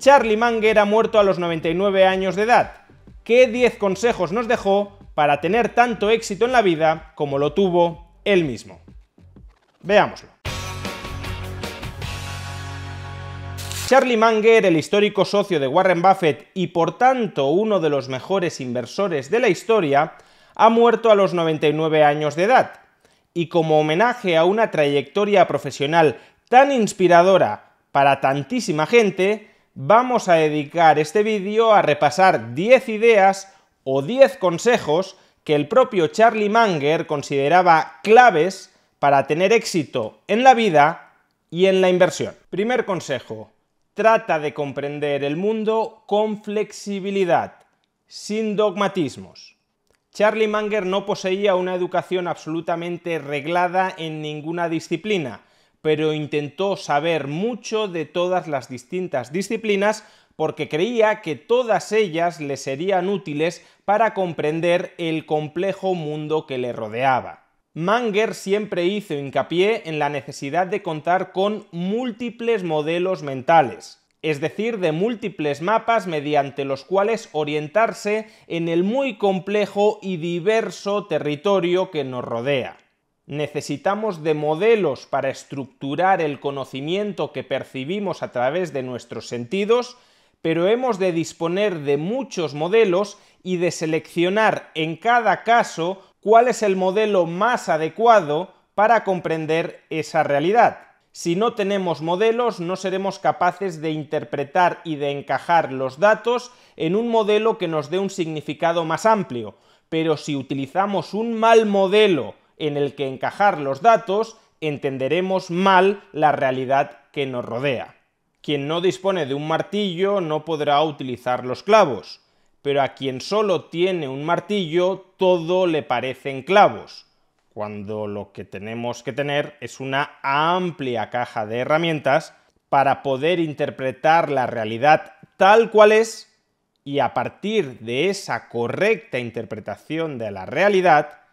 Charlie ha muerto a los 99 años de edad. ¿Qué 10 consejos nos dejó para tener tanto éxito en la vida como lo tuvo él mismo? Veámoslo. Charlie Munger, el histórico socio de Warren Buffett y por tanto uno de los mejores inversores de la historia, ha muerto a los 99 años de edad. Y como homenaje a una trayectoria profesional tan inspiradora para tantísima gente, vamos a dedicar este vídeo a repasar 10 ideas o 10 consejos que el propio Charlie Manger consideraba claves para tener éxito en la vida y en la inversión. Primer consejo, trata de comprender el mundo con flexibilidad, sin dogmatismos. Charlie Manger no poseía una educación absolutamente reglada en ninguna disciplina, pero intentó saber mucho de todas las distintas disciplinas porque creía que todas ellas le serían útiles para comprender el complejo mundo que le rodeaba. Manger siempre hizo hincapié en la necesidad de contar con múltiples modelos mentales, es decir, de múltiples mapas mediante los cuales orientarse en el muy complejo y diverso territorio que nos rodea necesitamos de modelos para estructurar el conocimiento que percibimos a través de nuestros sentidos, pero hemos de disponer de muchos modelos y de seleccionar en cada caso cuál es el modelo más adecuado para comprender esa realidad. Si no tenemos modelos, no seremos capaces de interpretar y de encajar los datos en un modelo que nos dé un significado más amplio. Pero si utilizamos un mal modelo en el que encajar los datos, entenderemos mal la realidad que nos rodea. Quien no dispone de un martillo no podrá utilizar los clavos, pero a quien solo tiene un martillo todo le parecen clavos, cuando lo que tenemos que tener es una amplia caja de herramientas para poder interpretar la realidad tal cual es y a partir de esa correcta interpretación de la realidad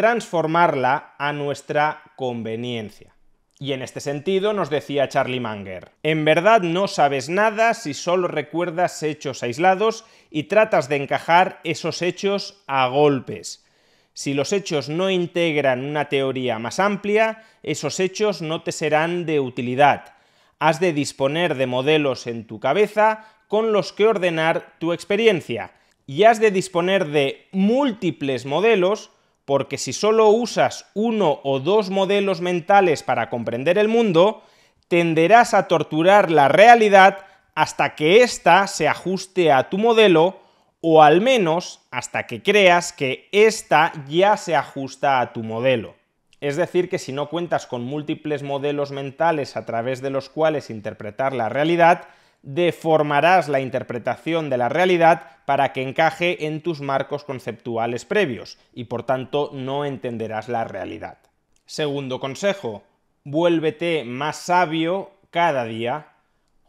transformarla a nuestra conveniencia. Y en este sentido nos decía Charlie Manger, en verdad no sabes nada si solo recuerdas hechos aislados y tratas de encajar esos hechos a golpes. Si los hechos no integran una teoría más amplia, esos hechos no te serán de utilidad. Has de disponer de modelos en tu cabeza con los que ordenar tu experiencia y has de disponer de múltiples modelos porque si solo usas uno o dos modelos mentales para comprender el mundo, tenderás a torturar la realidad hasta que ésta se ajuste a tu modelo o al menos hasta que creas que ésta ya se ajusta a tu modelo. Es decir, que si no cuentas con múltiples modelos mentales a través de los cuales interpretar la realidad, deformarás la interpretación de la realidad para que encaje en tus marcos conceptuales previos y por tanto no entenderás la realidad. Segundo consejo, vuélvete más sabio cada día.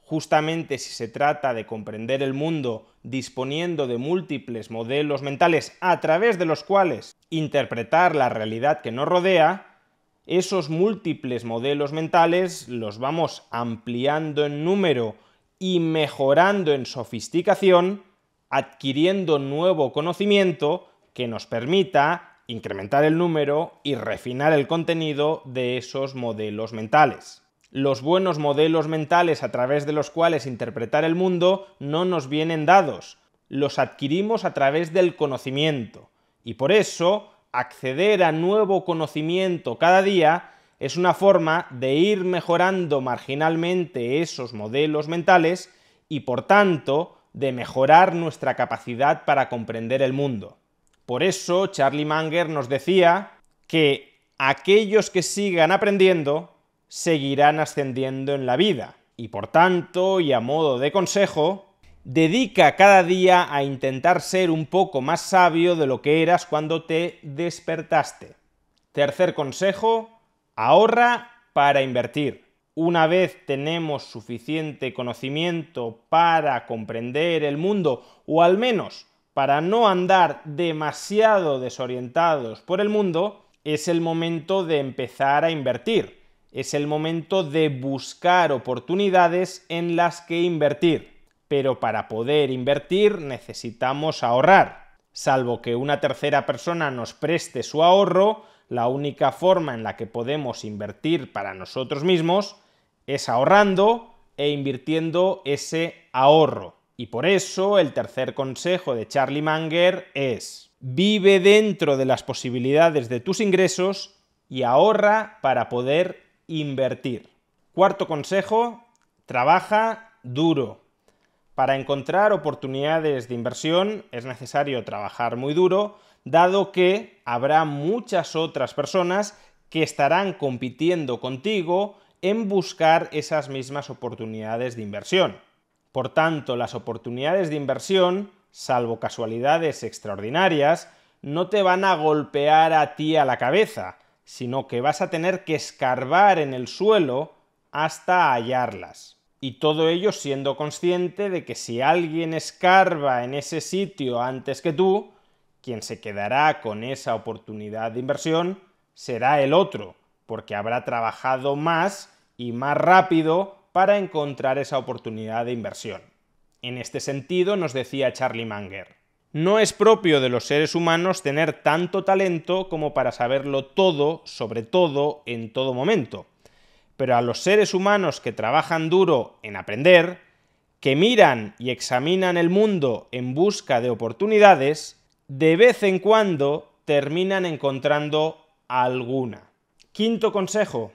Justamente si se trata de comprender el mundo disponiendo de múltiples modelos mentales a través de los cuales interpretar la realidad que nos rodea, esos múltiples modelos mentales los vamos ampliando en número y mejorando en sofisticación, adquiriendo nuevo conocimiento que nos permita incrementar el número y refinar el contenido de esos modelos mentales. Los buenos modelos mentales a través de los cuales interpretar el mundo no nos vienen dados, los adquirimos a través del conocimiento. Y por eso, acceder a nuevo conocimiento cada día es una forma de ir mejorando marginalmente esos modelos mentales y por tanto de mejorar nuestra capacidad para comprender el mundo. Por eso Charlie Manger nos decía que aquellos que sigan aprendiendo seguirán ascendiendo en la vida. Y por tanto, y a modo de consejo, dedica cada día a intentar ser un poco más sabio de lo que eras cuando te despertaste. Tercer consejo, Ahorra para invertir. Una vez tenemos suficiente conocimiento para comprender el mundo, o al menos para no andar demasiado desorientados por el mundo, es el momento de empezar a invertir. Es el momento de buscar oportunidades en las que invertir. Pero para poder invertir necesitamos ahorrar. Salvo que una tercera persona nos preste su ahorro, la única forma en la que podemos invertir para nosotros mismos es ahorrando e invirtiendo ese ahorro. Y por eso el tercer consejo de Charlie Manger es, vive dentro de las posibilidades de tus ingresos y ahorra para poder invertir. Cuarto consejo, trabaja duro. Para encontrar oportunidades de inversión es necesario trabajar muy duro, dado que habrá muchas otras personas que estarán compitiendo contigo en buscar esas mismas oportunidades de inversión. Por tanto, las oportunidades de inversión, salvo casualidades extraordinarias, no te van a golpear a ti a la cabeza, sino que vas a tener que escarbar en el suelo hasta hallarlas. Y todo ello siendo consciente de que si alguien escarba en ese sitio antes que tú, quien se quedará con esa oportunidad de inversión será el otro, porque habrá trabajado más y más rápido para encontrar esa oportunidad de inversión. En este sentido, nos decía Charlie Manger, no es propio de los seres humanos tener tanto talento como para saberlo todo, sobre todo, en todo momento. Pero a los seres humanos que trabajan duro en aprender, que miran y examinan el mundo en busca de oportunidades, de vez en cuando terminan encontrando alguna. Quinto consejo,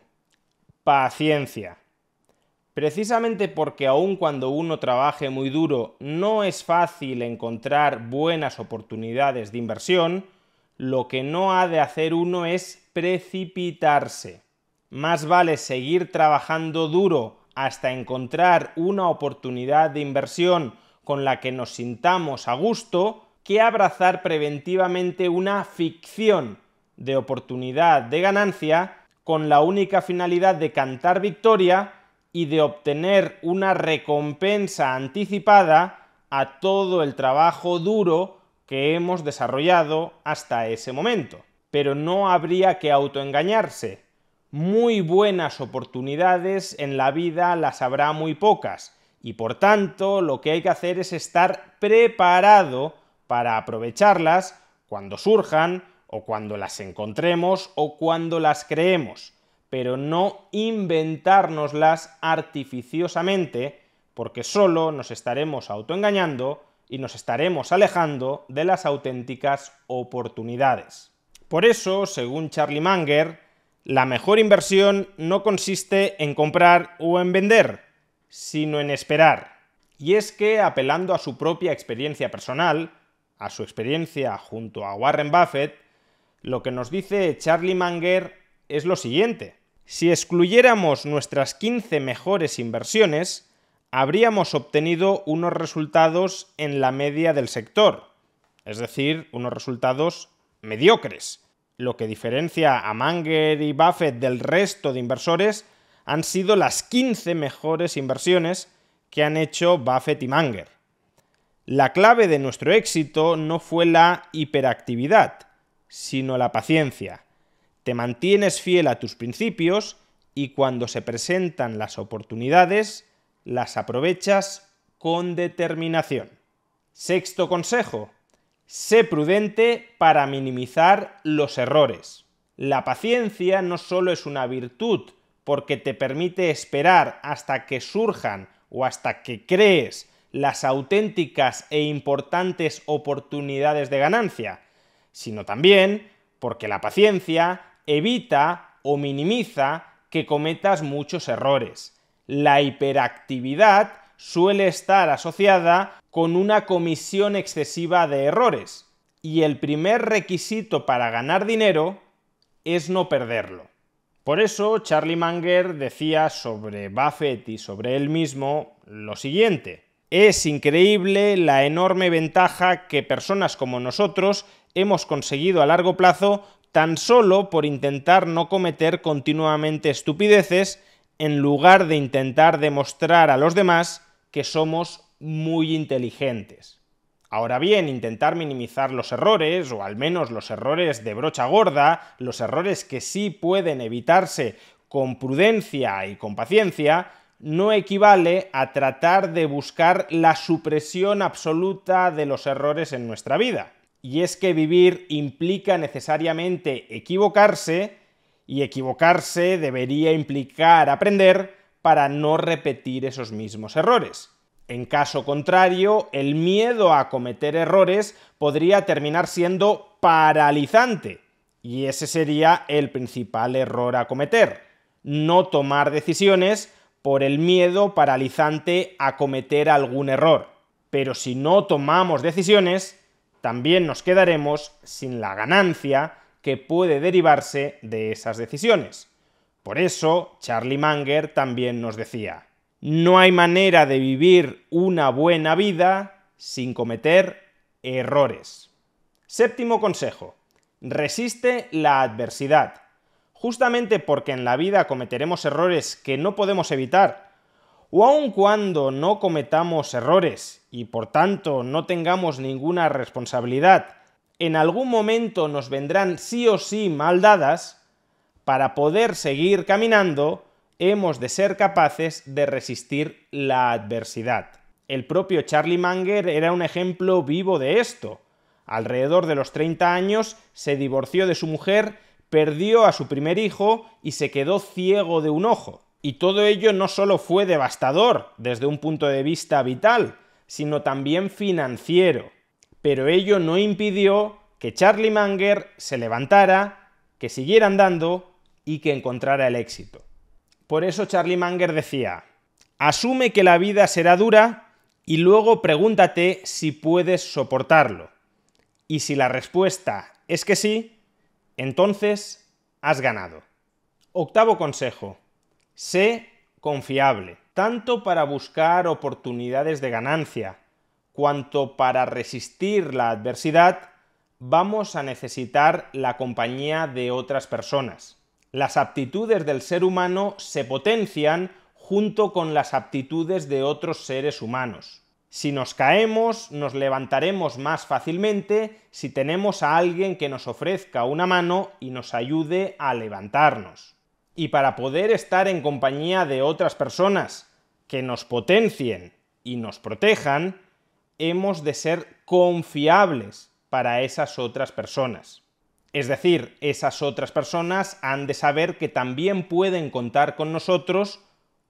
paciencia. Precisamente porque aun cuando uno trabaje muy duro no es fácil encontrar buenas oportunidades de inversión, lo que no ha de hacer uno es precipitarse. Más vale seguir trabajando duro hasta encontrar una oportunidad de inversión con la que nos sintamos a gusto, que abrazar preventivamente una ficción de oportunidad de ganancia con la única finalidad de cantar victoria y de obtener una recompensa anticipada a todo el trabajo duro que hemos desarrollado hasta ese momento. Pero no habría que autoengañarse. Muy buenas oportunidades en la vida las habrá muy pocas y por tanto lo que hay que hacer es estar preparado para aprovecharlas cuando surjan o cuando las encontremos o cuando las creemos, pero no inventárnoslas artificiosamente porque solo nos estaremos autoengañando y nos estaremos alejando de las auténticas oportunidades. Por eso, según Charlie Manger, la mejor inversión no consiste en comprar o en vender, sino en esperar. Y es que, apelando a su propia experiencia personal, a su experiencia junto a Warren Buffett, lo que nos dice Charlie Manger es lo siguiente. Si excluyéramos nuestras 15 mejores inversiones, habríamos obtenido unos resultados en la media del sector, es decir, unos resultados mediocres. Lo que diferencia a Manger y Buffett del resto de inversores han sido las 15 mejores inversiones que han hecho Buffett y Manger. La clave de nuestro éxito no fue la hiperactividad, sino la paciencia. Te mantienes fiel a tus principios y cuando se presentan las oportunidades, las aprovechas con determinación. Sexto consejo. Sé prudente para minimizar los errores. La paciencia no solo es una virtud, porque te permite esperar hasta que surjan o hasta que crees las auténticas e importantes oportunidades de ganancia, sino también porque la paciencia evita o minimiza que cometas muchos errores. La hiperactividad suele estar asociada con una comisión excesiva de errores, y el primer requisito para ganar dinero es no perderlo. Por eso Charlie Manger decía sobre Buffett y sobre él mismo lo siguiente. Es increíble la enorme ventaja que personas como nosotros hemos conseguido a largo plazo tan solo por intentar no cometer continuamente estupideces en lugar de intentar demostrar a los demás que somos muy inteligentes. Ahora bien, intentar minimizar los errores, o al menos los errores de brocha gorda, los errores que sí pueden evitarse con prudencia y con paciencia, no equivale a tratar de buscar la supresión absoluta de los errores en nuestra vida. Y es que vivir implica necesariamente equivocarse, y equivocarse debería implicar aprender para no repetir esos mismos errores. En caso contrario, el miedo a cometer errores podría terminar siendo paralizante, y ese sería el principal error a cometer, no tomar decisiones por el miedo paralizante a cometer algún error. Pero si no tomamos decisiones, también nos quedaremos sin la ganancia que puede derivarse de esas decisiones. Por eso, Charlie Manger también nos decía, no hay manera de vivir una buena vida sin cometer errores. Séptimo consejo, resiste la adversidad justamente porque en la vida cometeremos errores que no podemos evitar, o aun cuando no cometamos errores y por tanto no tengamos ninguna responsabilidad, en algún momento nos vendrán sí o sí mal dadas, para poder seguir caminando hemos de ser capaces de resistir la adversidad. El propio Charlie Manger era un ejemplo vivo de esto. Alrededor de los 30 años se divorció de su mujer perdió a su primer hijo y se quedó ciego de un ojo. Y todo ello no solo fue devastador desde un punto de vista vital, sino también financiero. Pero ello no impidió que Charlie Manger se levantara, que siguiera andando y que encontrara el éxito. Por eso Charlie Manger decía, asume que la vida será dura y luego pregúntate si puedes soportarlo. Y si la respuesta es que sí, entonces, has ganado. Octavo consejo. Sé confiable, tanto para buscar oportunidades de ganancia, cuanto para resistir la adversidad, vamos a necesitar la compañía de otras personas. Las aptitudes del ser humano se potencian junto con las aptitudes de otros seres humanos. Si nos caemos, nos levantaremos más fácilmente si tenemos a alguien que nos ofrezca una mano y nos ayude a levantarnos. Y para poder estar en compañía de otras personas que nos potencien y nos protejan, hemos de ser confiables para esas otras personas. Es decir, esas otras personas han de saber que también pueden contar con nosotros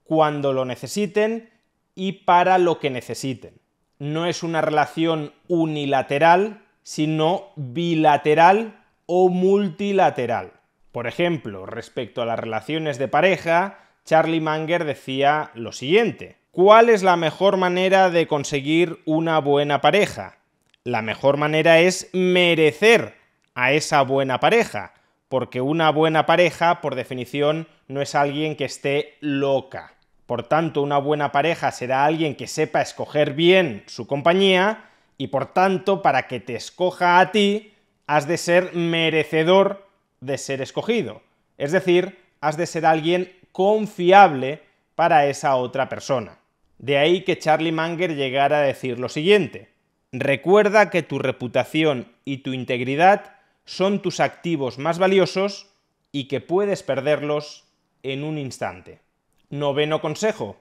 cuando lo necesiten y para lo que necesiten. No es una relación unilateral, sino bilateral o multilateral. Por ejemplo, respecto a las relaciones de pareja, Charlie Manger decía lo siguiente. ¿Cuál es la mejor manera de conseguir una buena pareja? La mejor manera es merecer a esa buena pareja, porque una buena pareja, por definición, no es alguien que esté loca. Por tanto, una buena pareja será alguien que sepa escoger bien su compañía y por tanto, para que te escoja a ti, has de ser merecedor de ser escogido. Es decir, has de ser alguien confiable para esa otra persona. De ahí que Charlie Manger llegara a decir lo siguiente. Recuerda que tu reputación y tu integridad son tus activos más valiosos y que puedes perderlos en un instante. Noveno consejo.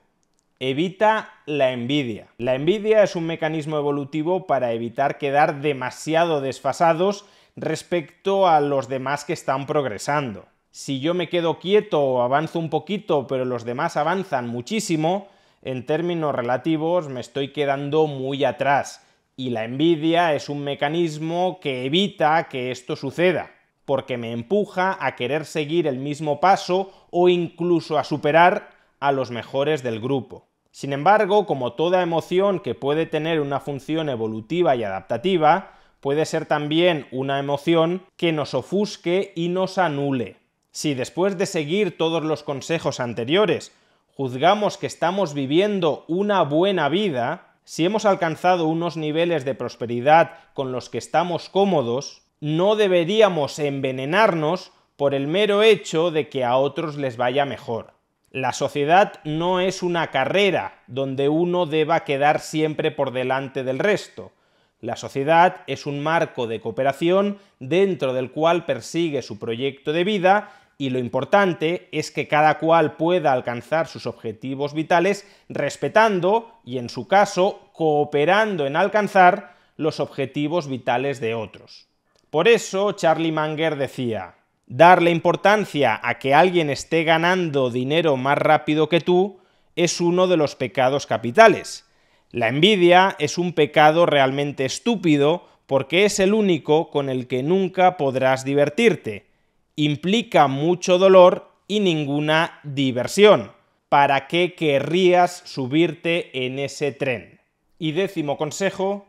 Evita la envidia. La envidia es un mecanismo evolutivo para evitar quedar demasiado desfasados respecto a los demás que están progresando. Si yo me quedo quieto o avanzo un poquito, pero los demás avanzan muchísimo, en términos relativos me estoy quedando muy atrás. Y la envidia es un mecanismo que evita que esto suceda, porque me empuja a querer seguir el mismo paso o incluso a superar a los mejores del grupo. Sin embargo, como toda emoción que puede tener una función evolutiva y adaptativa, puede ser también una emoción que nos ofusque y nos anule. Si después de seguir todos los consejos anteriores juzgamos que estamos viviendo una buena vida, si hemos alcanzado unos niveles de prosperidad con los que estamos cómodos, no deberíamos envenenarnos por el mero hecho de que a otros les vaya mejor. La sociedad no es una carrera donde uno deba quedar siempre por delante del resto. La sociedad es un marco de cooperación dentro del cual persigue su proyecto de vida y lo importante es que cada cual pueda alcanzar sus objetivos vitales respetando y en su caso cooperando en alcanzar los objetivos vitales de otros. Por eso Charlie Manger decía, Darle importancia a que alguien esté ganando dinero más rápido que tú es uno de los pecados capitales. La envidia es un pecado realmente estúpido porque es el único con el que nunca podrás divertirte. Implica mucho dolor y ninguna diversión. ¿Para qué querrías subirte en ese tren? Y décimo consejo,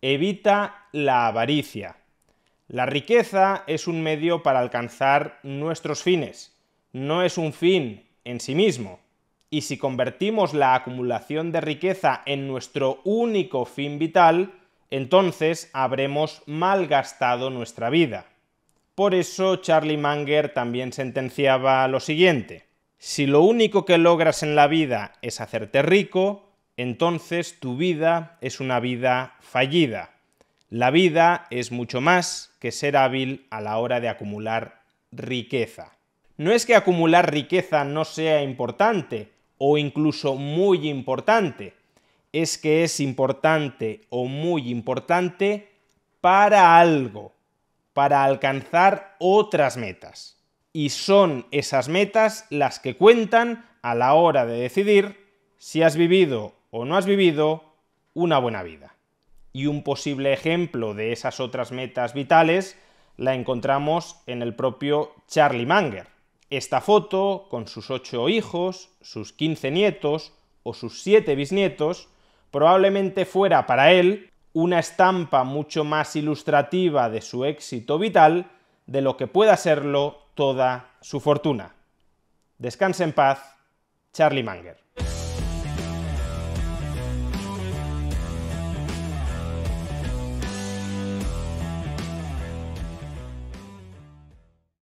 evita la avaricia. La riqueza es un medio para alcanzar nuestros fines, no es un fin en sí mismo. Y si convertimos la acumulación de riqueza en nuestro único fin vital, entonces habremos malgastado nuestra vida. Por eso Charlie Manger también sentenciaba lo siguiente. Si lo único que logras en la vida es hacerte rico, entonces tu vida es una vida fallida. La vida es mucho más que ser hábil a la hora de acumular riqueza. No es que acumular riqueza no sea importante o incluso muy importante, es que es importante o muy importante para algo, para alcanzar otras metas. Y son esas metas las que cuentan a la hora de decidir si has vivido o no has vivido una buena vida. Y un posible ejemplo de esas otras metas vitales la encontramos en el propio Charlie Manger. Esta foto, con sus ocho hijos, sus 15 nietos o sus siete bisnietos, probablemente fuera para él una estampa mucho más ilustrativa de su éxito vital de lo que pueda serlo toda su fortuna. Descanse en paz, Charlie Manger.